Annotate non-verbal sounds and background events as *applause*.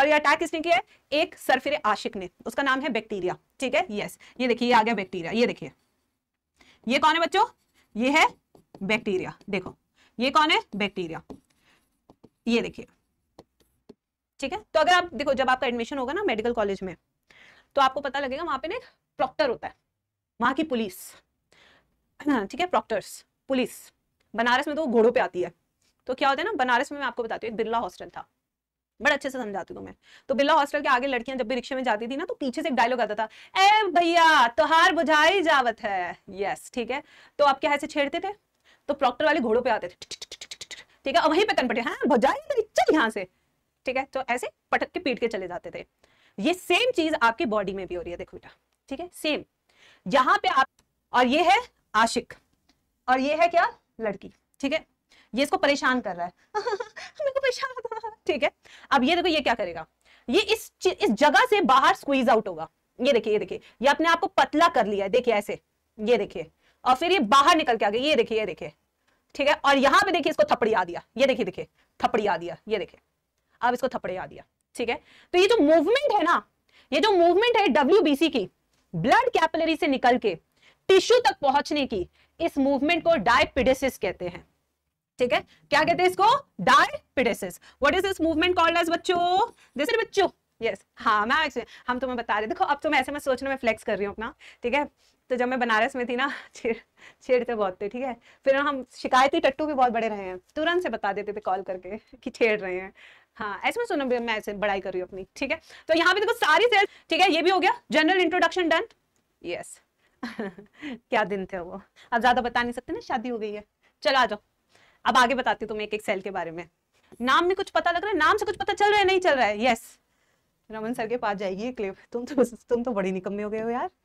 और ये अटैक किसने किया है एक सरफिर आशिक ने उसका नाम है बैक्टीरिया ठीक है यस ये देखिए ये आ गया बैक्टीरिया ये देखिए ये कौन है बच्चों ये है बैक्टीरिया देखो ये कौन है बैक्टीरिया ये देखिए ठीक है तो अगर आप देखो जब आपका एडमिशन होगा ना मेडिकल कॉलेज में तो आपको पता लगेगा वहां पे ना प्रॉक्टर होता है वहां की पुलिस ठीक है प्रॉक्टर्स पुलिस बनारस में तो घोड़ों पे आती है तो क्या होता है ना बनारस में मैं आपको बताती हूँ एक बिरला हॉस्टल था बड़ा अच्छे से समझाती हूँ मैं तो बिरला हॉस्टल के आगे लड़कियां जब भी रिक्शे में जाती थी ना तो पीछे से एक डायलॉग आता था ए भैया तोहार बुझाई जावत है यस ठीक है तो आप क्या ऐसे छेड़ते थे तो प्रॉक्टर वाले घोड़ों पे आते थे ठीक है और वहीं पे कनपटे हाँ बुझाई मेरी चल यहाँ से ठीक है तो ऐसे पटक के पीट के चले जाते थे ये सेम चीज आपकी बॉडी में भी हो रही है देखो बेटा ठीक है सेम यहाँ पे आप और ये है आशिक और ये है क्या लड़की ठीक है ये इसको परेशान कर रहा है मेरे को परेशान कर रहा ठीक है अब ये देखो ये क्या करेगा ये इस इस जगह से बाहर स्क्वीज आउट होगा ये देखिए ये देखिए ये अपने आप को पतला कर लिया है देखिए ऐसे ये देखिए और फिर ये बाहर निकल के आ गया ये देखिए ये देखिए ठीक है और यहां पे देखिए इसको थपड़ी आ दिया ये देखिए देखिए थपड़ी आ दिया ये देखिए अब इसको थपड़ी आ दिया ठीक है तो ये जो मूवमेंट है ना ये जो मूवमेंट है डब्ल्यू की ब्लड कैपिलरी से निकल के टिश्यू तक पहुंचने की इस मूवमेंट को डायपिडिस कहते हैं ठीक है क्या कहते हैं इसको diapedesis what is this movement called as बच्चो दिस बच्चो यस हाँ मैम एक्चुअली हम तुम्हें बता रहे देखो अब तो मैं ऐसे मैं सोचने में फ्लेक्स कर रही हूँ अपना ठीक है तो जब मैं बनारस में थी ना *laughs* छेड़ छेड़ते बहुत थे ठीक है फिर हम शिकायती टट्टू भी बहुत बड़े रहे हैं तुरंत से बता देते थे कॉल करके *laughs* कि छेड़ रहे हैं हाँ ऐसे में सुनो मैं ऐसे बढ़ाई कर रही हूँ अपनी ठीक है तो यहाँ पे देखो सारी सेल ठीक है ये भी हो गया जनरल इंट्रोडक्शन डन यस क्या दिन थे वो अब ज्यादा बता नहीं सकते ना शादी हो गई है चलो आ जाओ अब आगे बताती हूँ तुम्हें एक एक सेल के बारे में नाम में कुछ पता लग रहा है नाम से कुछ पता चल रहा है नहीं चल रहा है यस रमन सर के पास जाएगी ये क्लिप तुम तो तुम तो बड़ी निकम्मे हो गए हो यार